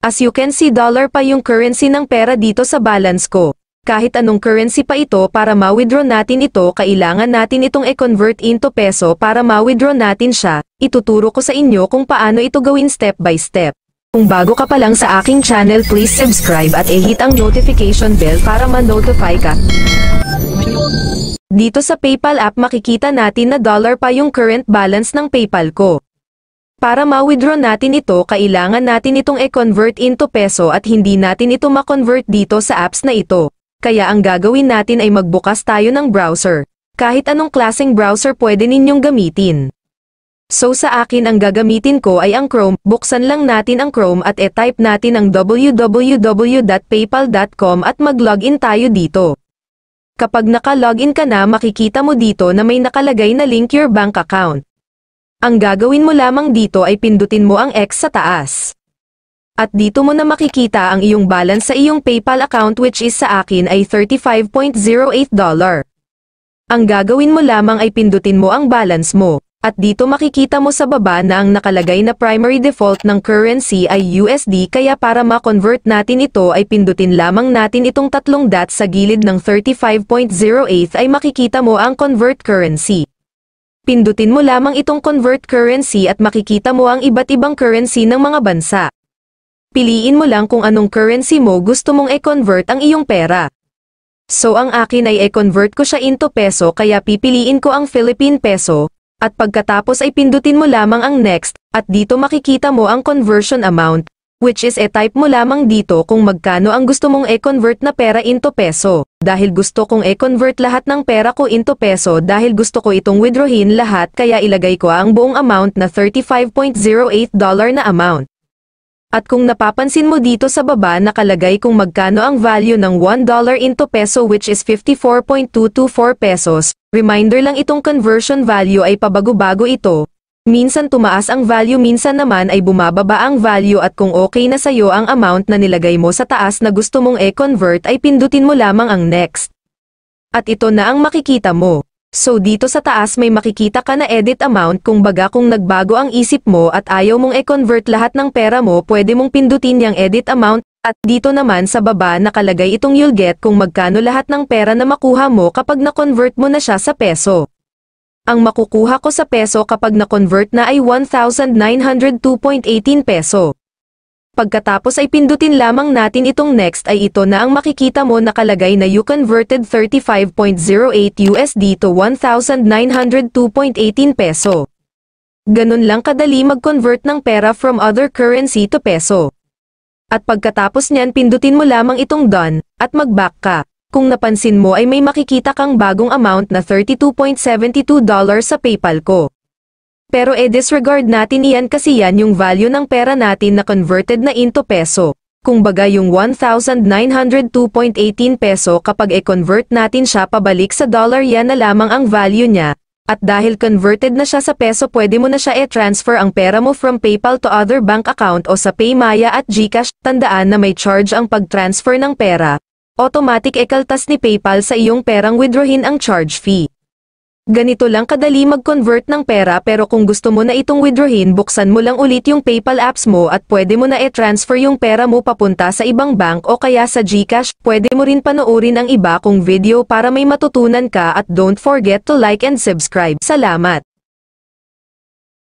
As you can see dollar pa yung currency ng pera dito sa balance ko. Kahit anong currency pa ito para ma-withdraw natin ito kailangan natin itong e-convert into peso para ma-withdraw natin siya. Ituturo ko sa inyo kung paano ito gawin step by step. Kung bago ka pa lang sa aking channel, please subscribe at i-hit ang notification bell para ma-notify ka. Dito sa PayPal app makikita natin na dollar pa yung current balance ng PayPal ko. Para ma-withdraw natin ito kailangan natin itong e-convert into peso at hindi natin ito ma-convert dito sa apps na ito. Kaya ang gagawin natin ay magbukas tayo ng browser. Kahit anong klaseng browser pwede ninyong gamitin. So sa akin ang gagamitin ko ay ang Chrome, buksan lang natin ang Chrome at e-type natin ang www.paypal.com at mag-login tayo dito. Kapag naka-login ka na makikita mo dito na may nakalagay na link your bank account. Ang gagawin mo lamang dito ay pindutin mo ang X sa taas. At dito mo na makikita ang iyong balance sa iyong PayPal account which is sa akin ay $35.08. Ang gagawin mo lamang ay pindutin mo ang balance mo. At dito makikita mo sa baba na ang nakalagay na primary default ng currency ay USD kaya para ma-convert natin ito ay pindutin lamang natin itong tatlong dots sa gilid ng 35.08 ay makikita mo ang convert currency. Pindutin mo lamang itong convert currency at makikita mo ang iba't ibang currency ng mga bansa. Piliin mo lang kung anong currency mo gusto mong e-convert ang iyong pera. So ang akin ay e-convert ko siya into peso kaya pipiliin ko ang Philippine peso, at pagkatapos ay pindutin mo lamang ang next, at dito makikita mo ang conversion amount, which is e-type mo lamang dito kung magkano ang gusto mong e-convert na pera into peso. Dahil gusto kong e-convert lahat ng pera ko into peso dahil gusto ko itong withdrawin lahat kaya ilagay ko ang buong amount na 35.08 dollar na amount. At kung napapansin mo dito sa baba nakalagay kung magkano ang value ng 1 dollar into peso which is 54.224 pesos, reminder lang itong conversion value ay pabago-bago ito, Minsan tumaas ang value minsan naman ay bumababa ang value at kung okay na sa'yo ang amount na nilagay mo sa taas na gusto mong e-convert ay pindutin mo lamang ang next. At ito na ang makikita mo. So dito sa taas may makikita ka na edit amount kung baga kung nagbago ang isip mo at ayaw mong e-convert lahat ng pera mo pwede mong pindutin yung edit amount at dito naman sa baba nakalagay itong you'll get kung magkano lahat ng pera na makuha mo kapag na-convert mo na siya sa peso ang makukuha ko sa peso kapag na-convert na ay 1,902.18 peso. Pagkatapos ay pindutin lamang natin itong next ay ito na ang makikita mo nakalagay na you converted 35.08 USD to 1,902.18 peso. Ganun lang kadali mag-convert ng pera from other currency to peso. At pagkatapos niyan pindutin mo lamang itong done, at mag-back ka. Kung napansin mo ay may makikita kang bagong amount na $32.72 sa PayPal ko. Pero e disregard natin iyan kasi yan yung value ng pera natin na converted na into peso. Kung baga yung 1,902.18 peso kapag e-convert natin siya pabalik sa dollar yan na lamang ang value niya. At dahil converted na siya sa peso pwede mo na siya e-transfer ang pera mo from PayPal to other bank account o sa Paymaya at Gcash. Tandaan na may charge ang pag-transfer ng pera automatic ekaltas ni PayPal sa iyong perang withdrawin ang charge fee. Ganito lang kadali mag-convert ng pera pero kung gusto mo na itong withdrawin buksan mo lang ulit yung PayPal apps mo at pwede mo na e-transfer yung pera mo papunta sa ibang bank o kaya sa GCash. Pwede mo rin panoorin ang iba kong video para may matutunan ka at don't forget to like and subscribe. Salamat!